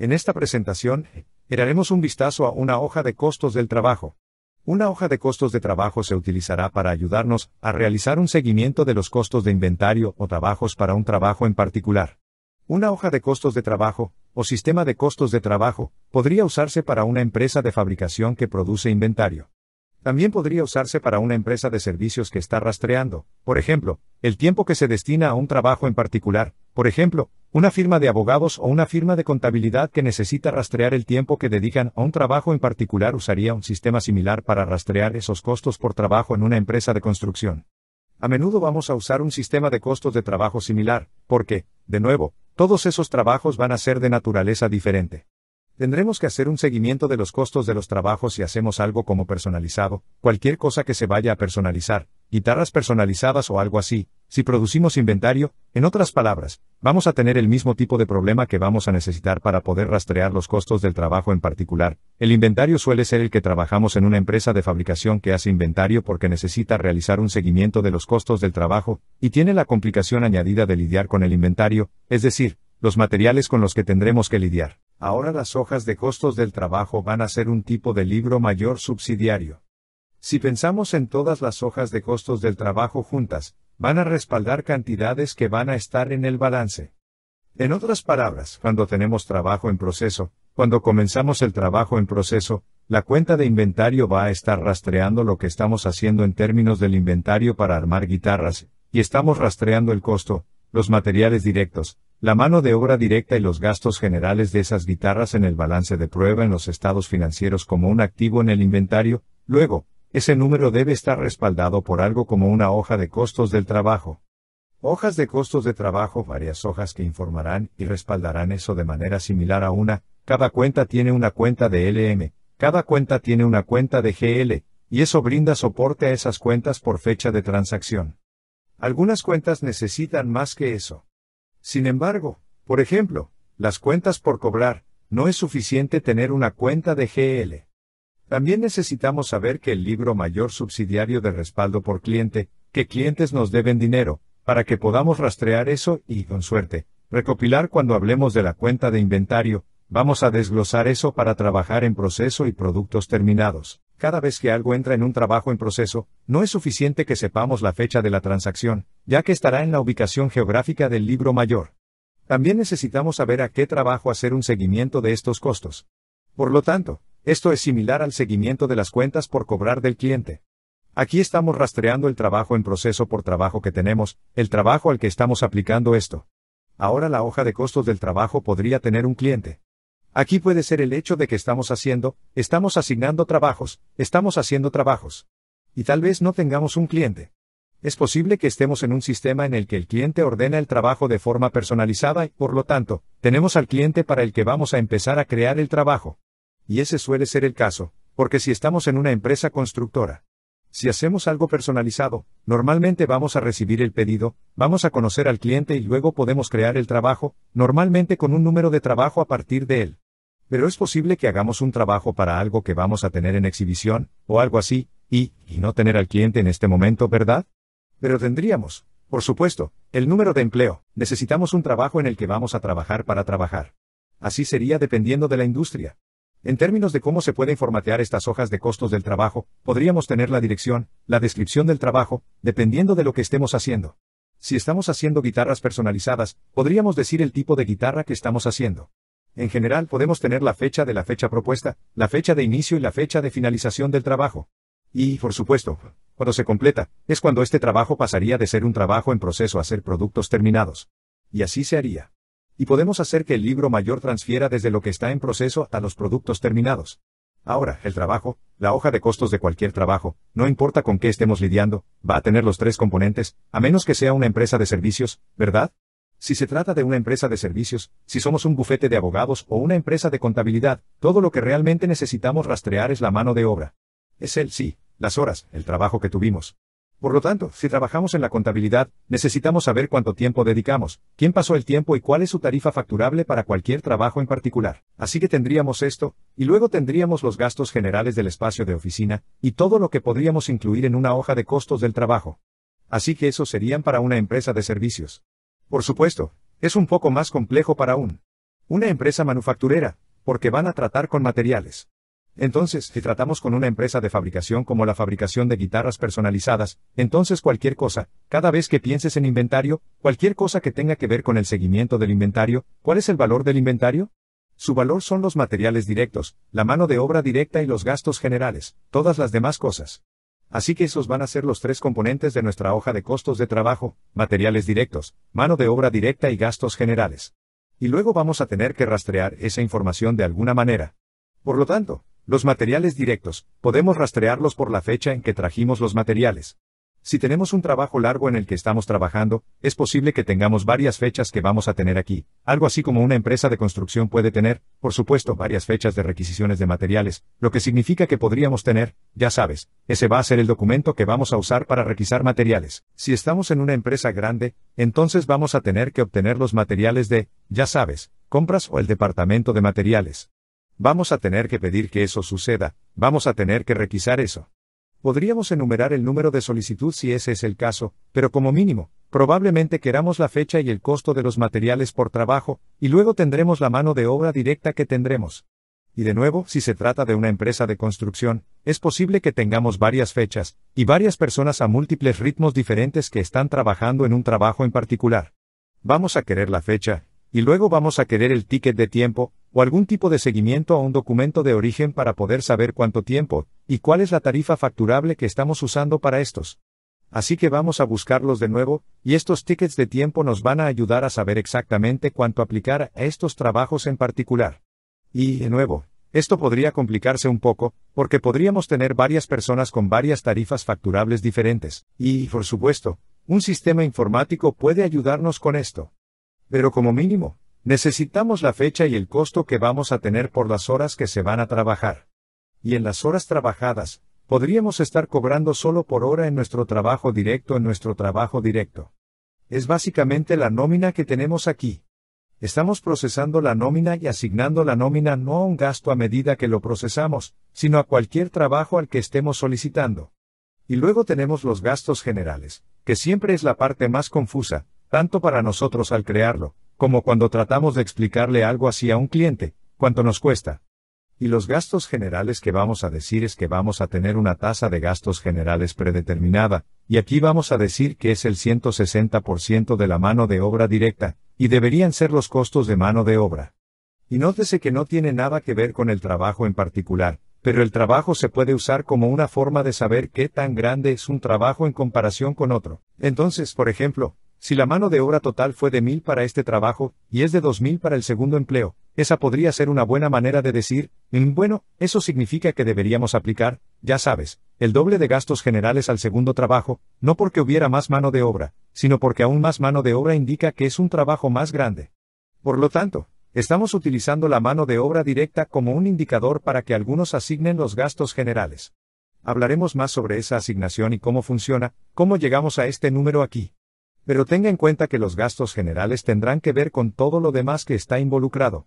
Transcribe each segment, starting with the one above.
En esta presentación, daremos un vistazo a una hoja de costos del trabajo. Una hoja de costos de trabajo se utilizará para ayudarnos a realizar un seguimiento de los costos de inventario o trabajos para un trabajo en particular. Una hoja de costos de trabajo, o sistema de costos de trabajo, podría usarse para una empresa de fabricación que produce inventario. También podría usarse para una empresa de servicios que está rastreando, por ejemplo, el tiempo que se destina a un trabajo en particular, por ejemplo, una firma de abogados o una firma de contabilidad que necesita rastrear el tiempo que dedican a un trabajo en particular usaría un sistema similar para rastrear esos costos por trabajo en una empresa de construcción. A menudo vamos a usar un sistema de costos de trabajo similar, porque, de nuevo, todos esos trabajos van a ser de naturaleza diferente. Tendremos que hacer un seguimiento de los costos de los trabajos si hacemos algo como personalizado, cualquier cosa que se vaya a personalizar, guitarras personalizadas o algo así, si producimos inventario, en otras palabras, vamos a tener el mismo tipo de problema que vamos a necesitar para poder rastrear los costos del trabajo en particular. El inventario suele ser el que trabajamos en una empresa de fabricación que hace inventario porque necesita realizar un seguimiento de los costos del trabajo, y tiene la complicación añadida de lidiar con el inventario, es decir, los materiales con los que tendremos que lidiar. Ahora las hojas de costos del trabajo van a ser un tipo de libro mayor subsidiario. Si pensamos en todas las hojas de costos del trabajo juntas, van a respaldar cantidades que van a estar en el balance. En otras palabras, cuando tenemos trabajo en proceso, cuando comenzamos el trabajo en proceso, la cuenta de inventario va a estar rastreando lo que estamos haciendo en términos del inventario para armar guitarras, y estamos rastreando el costo, los materiales directos, la mano de obra directa y los gastos generales de esas guitarras en el balance de prueba en los estados financieros como un activo en el inventario, luego, ese número debe estar respaldado por algo como una hoja de costos del trabajo. Hojas de costos de trabajo, varias hojas que informarán y respaldarán eso de manera similar a una, cada cuenta tiene una cuenta de LM, cada cuenta tiene una cuenta de GL, y eso brinda soporte a esas cuentas por fecha de transacción. Algunas cuentas necesitan más que eso. Sin embargo, por ejemplo, las cuentas por cobrar, no es suficiente tener una cuenta de GL. También necesitamos saber que el libro mayor subsidiario de respaldo por cliente, que clientes nos deben dinero, para que podamos rastrear eso y, con suerte, recopilar cuando hablemos de la cuenta de inventario, vamos a desglosar eso para trabajar en proceso y productos terminados. Cada vez que algo entra en un trabajo en proceso, no es suficiente que sepamos la fecha de la transacción, ya que estará en la ubicación geográfica del libro mayor. También necesitamos saber a qué trabajo hacer un seguimiento de estos costos. Por lo tanto, esto es similar al seguimiento de las cuentas por cobrar del cliente. Aquí estamos rastreando el trabajo en proceso por trabajo que tenemos, el trabajo al que estamos aplicando esto. Ahora la hoja de costos del trabajo podría tener un cliente. Aquí puede ser el hecho de que estamos haciendo, estamos asignando trabajos, estamos haciendo trabajos. Y tal vez no tengamos un cliente. Es posible que estemos en un sistema en el que el cliente ordena el trabajo de forma personalizada y, por lo tanto, tenemos al cliente para el que vamos a empezar a crear el trabajo. Y ese suele ser el caso, porque si estamos en una empresa constructora, si hacemos algo personalizado, normalmente vamos a recibir el pedido, vamos a conocer al cliente y luego podemos crear el trabajo, normalmente con un número de trabajo a partir de él. Pero es posible que hagamos un trabajo para algo que vamos a tener en exhibición, o algo así, y, y no tener al cliente en este momento, ¿verdad? Pero tendríamos, por supuesto, el número de empleo. Necesitamos un trabajo en el que vamos a trabajar para trabajar. Así sería dependiendo de la industria. En términos de cómo se pueden formatear estas hojas de costos del trabajo, podríamos tener la dirección, la descripción del trabajo, dependiendo de lo que estemos haciendo. Si estamos haciendo guitarras personalizadas, podríamos decir el tipo de guitarra que estamos haciendo. En general podemos tener la fecha de la fecha propuesta, la fecha de inicio y la fecha de finalización del trabajo. Y, por supuesto, cuando se completa, es cuando este trabajo pasaría de ser un trabajo en proceso a ser productos terminados. Y así se haría. Y podemos hacer que el libro mayor transfiera desde lo que está en proceso hasta los productos terminados. Ahora, el trabajo, la hoja de costos de cualquier trabajo, no importa con qué estemos lidiando, va a tener los tres componentes, a menos que sea una empresa de servicios, ¿verdad? si se trata de una empresa de servicios, si somos un bufete de abogados o una empresa de contabilidad, todo lo que realmente necesitamos rastrear es la mano de obra. Es el sí, las horas, el trabajo que tuvimos. Por lo tanto, si trabajamos en la contabilidad, necesitamos saber cuánto tiempo dedicamos, quién pasó el tiempo y cuál es su tarifa facturable para cualquier trabajo en particular. Así que tendríamos esto, y luego tendríamos los gastos generales del espacio de oficina, y todo lo que podríamos incluir en una hoja de costos del trabajo. Así que eso serían para una empresa de servicios. Por supuesto, es un poco más complejo para un, una empresa manufacturera, porque van a tratar con materiales. Entonces, si tratamos con una empresa de fabricación como la fabricación de guitarras personalizadas, entonces cualquier cosa, cada vez que pienses en inventario, cualquier cosa que tenga que ver con el seguimiento del inventario, ¿cuál es el valor del inventario? Su valor son los materiales directos, la mano de obra directa y los gastos generales, todas las demás cosas. Así que esos van a ser los tres componentes de nuestra hoja de costos de trabajo, materiales directos, mano de obra directa y gastos generales. Y luego vamos a tener que rastrear esa información de alguna manera. Por lo tanto, los materiales directos, podemos rastrearlos por la fecha en que trajimos los materiales. Si tenemos un trabajo largo en el que estamos trabajando, es posible que tengamos varias fechas que vamos a tener aquí, algo así como una empresa de construcción puede tener, por supuesto, varias fechas de requisiciones de materiales, lo que significa que podríamos tener, ya sabes, ese va a ser el documento que vamos a usar para requisar materiales. Si estamos en una empresa grande, entonces vamos a tener que obtener los materiales de, ya sabes, compras o el departamento de materiales. Vamos a tener que pedir que eso suceda, vamos a tener que requisar eso. Podríamos enumerar el número de solicitud si ese es el caso, pero como mínimo, probablemente queramos la fecha y el costo de los materiales por trabajo, y luego tendremos la mano de obra directa que tendremos. Y de nuevo, si se trata de una empresa de construcción, es posible que tengamos varias fechas, y varias personas a múltiples ritmos diferentes que están trabajando en un trabajo en particular. Vamos a querer la fecha, y luego vamos a querer el ticket de tiempo, o algún tipo de seguimiento a un documento de origen para poder saber cuánto tiempo y cuál es la tarifa facturable que estamos usando para estos. Así que vamos a buscarlos de nuevo, y estos tickets de tiempo nos van a ayudar a saber exactamente cuánto aplicar a estos trabajos en particular. Y, de nuevo, esto podría complicarse un poco, porque podríamos tener varias personas con varias tarifas facturables diferentes, y, por supuesto, un sistema informático puede ayudarnos con esto. Pero como mínimo, Necesitamos la fecha y el costo que vamos a tener por las horas que se van a trabajar. Y en las horas trabajadas, podríamos estar cobrando solo por hora en nuestro trabajo directo en nuestro trabajo directo. Es básicamente la nómina que tenemos aquí. Estamos procesando la nómina y asignando la nómina no a un gasto a medida que lo procesamos, sino a cualquier trabajo al que estemos solicitando. Y luego tenemos los gastos generales, que siempre es la parte más confusa, tanto para nosotros al crearlo, como cuando tratamos de explicarle algo así a un cliente, cuánto nos cuesta. Y los gastos generales que vamos a decir es que vamos a tener una tasa de gastos generales predeterminada, y aquí vamos a decir que es el 160% de la mano de obra directa, y deberían ser los costos de mano de obra. Y nótese que no tiene nada que ver con el trabajo en particular, pero el trabajo se puede usar como una forma de saber qué tan grande es un trabajo en comparación con otro. Entonces, por ejemplo, si la mano de obra total fue de mil para este trabajo, y es de dos mil para el segundo empleo, esa podría ser una buena manera de decir, mm, bueno, eso significa que deberíamos aplicar, ya sabes, el doble de gastos generales al segundo trabajo, no porque hubiera más mano de obra, sino porque aún más mano de obra indica que es un trabajo más grande. Por lo tanto, estamos utilizando la mano de obra directa como un indicador para que algunos asignen los gastos generales. Hablaremos más sobre esa asignación y cómo funciona, cómo llegamos a este número aquí. Pero tenga en cuenta que los gastos generales tendrán que ver con todo lo demás que está involucrado.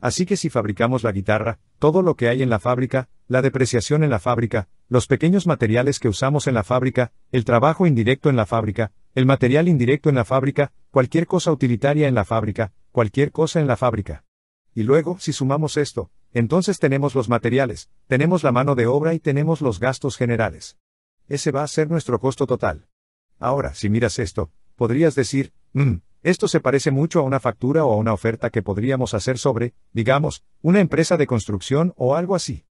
Así que si fabricamos la guitarra, todo lo que hay en la fábrica, la depreciación en la fábrica, los pequeños materiales que usamos en la fábrica, el trabajo indirecto en la fábrica, el material indirecto en la fábrica, cualquier cosa utilitaria en la fábrica, cualquier cosa en la fábrica. Y luego, si sumamos esto, entonces tenemos los materiales, tenemos la mano de obra y tenemos los gastos generales. Ese va a ser nuestro costo total. Ahora, si miras esto, podrías decir, mm, esto se parece mucho a una factura o a una oferta que podríamos hacer sobre, digamos, una empresa de construcción o algo así.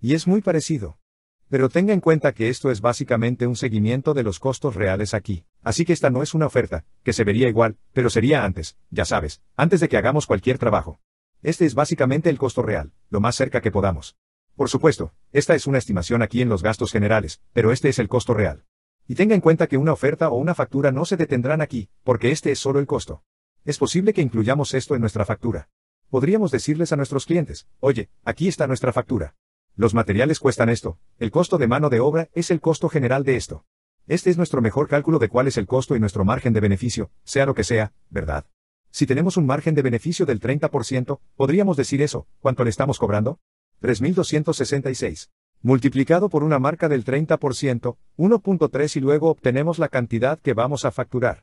Y es muy parecido. Pero tenga en cuenta que esto es básicamente un seguimiento de los costos reales aquí. Así que esta no es una oferta, que se vería igual, pero sería antes, ya sabes, antes de que hagamos cualquier trabajo. Este es básicamente el costo real, lo más cerca que podamos. Por supuesto, esta es una estimación aquí en los gastos generales, pero este es el costo real. Y tenga en cuenta que una oferta o una factura no se detendrán aquí, porque este es solo el costo. Es posible que incluyamos esto en nuestra factura. Podríamos decirles a nuestros clientes, oye, aquí está nuestra factura. Los materiales cuestan esto, el costo de mano de obra es el costo general de esto. Este es nuestro mejor cálculo de cuál es el costo y nuestro margen de beneficio, sea lo que sea, ¿verdad? Si tenemos un margen de beneficio del 30%, podríamos decir eso, ¿cuánto le estamos cobrando? 3.266 multiplicado por una marca del 30%, 1.3 y luego obtenemos la cantidad que vamos a facturar.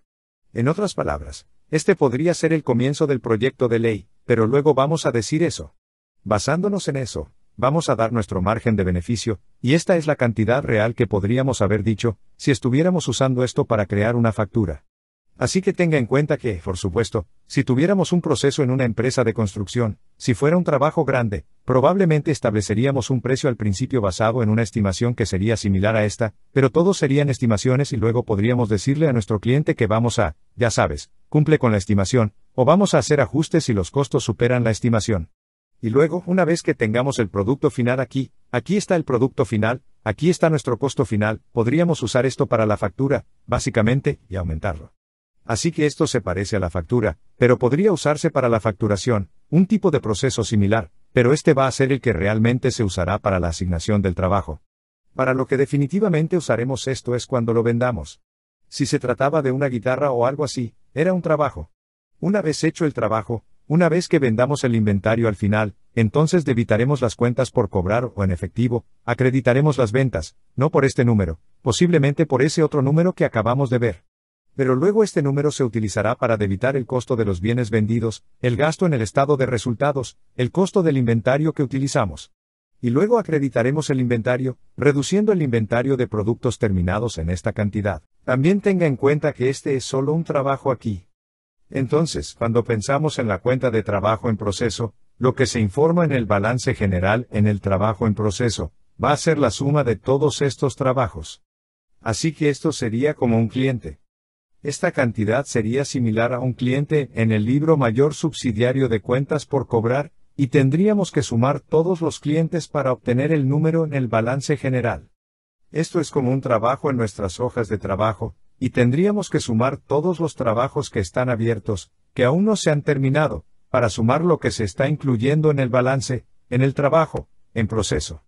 En otras palabras, este podría ser el comienzo del proyecto de ley, pero luego vamos a decir eso. Basándonos en eso, vamos a dar nuestro margen de beneficio, y esta es la cantidad real que podríamos haber dicho, si estuviéramos usando esto para crear una factura. Así que tenga en cuenta que, por supuesto, si tuviéramos un proceso en una empresa de construcción, si fuera un trabajo grande, probablemente estableceríamos un precio al principio basado en una estimación que sería similar a esta, pero todos serían estimaciones y luego podríamos decirle a nuestro cliente que vamos a, ya sabes, cumple con la estimación, o vamos a hacer ajustes si los costos superan la estimación. Y luego, una vez que tengamos el producto final aquí, aquí está el producto final, aquí está nuestro costo final, podríamos usar esto para la factura, básicamente, y aumentarlo así que esto se parece a la factura, pero podría usarse para la facturación, un tipo de proceso similar, pero este va a ser el que realmente se usará para la asignación del trabajo. Para lo que definitivamente usaremos esto es cuando lo vendamos. Si se trataba de una guitarra o algo así, era un trabajo. Una vez hecho el trabajo, una vez que vendamos el inventario al final, entonces debitaremos las cuentas por cobrar o en efectivo, acreditaremos las ventas, no por este número, posiblemente por ese otro número que acabamos de ver. Pero luego este número se utilizará para debitar el costo de los bienes vendidos, el gasto en el estado de resultados, el costo del inventario que utilizamos. Y luego acreditaremos el inventario, reduciendo el inventario de productos terminados en esta cantidad. También tenga en cuenta que este es solo un trabajo aquí. Entonces, cuando pensamos en la cuenta de trabajo en proceso, lo que se informa en el balance general en el trabajo en proceso, va a ser la suma de todos estos trabajos. Así que esto sería como un cliente. Esta cantidad sería similar a un cliente en el libro mayor subsidiario de cuentas por cobrar, y tendríamos que sumar todos los clientes para obtener el número en el balance general. Esto es como un trabajo en nuestras hojas de trabajo, y tendríamos que sumar todos los trabajos que están abiertos, que aún no se han terminado, para sumar lo que se está incluyendo en el balance, en el trabajo, en proceso.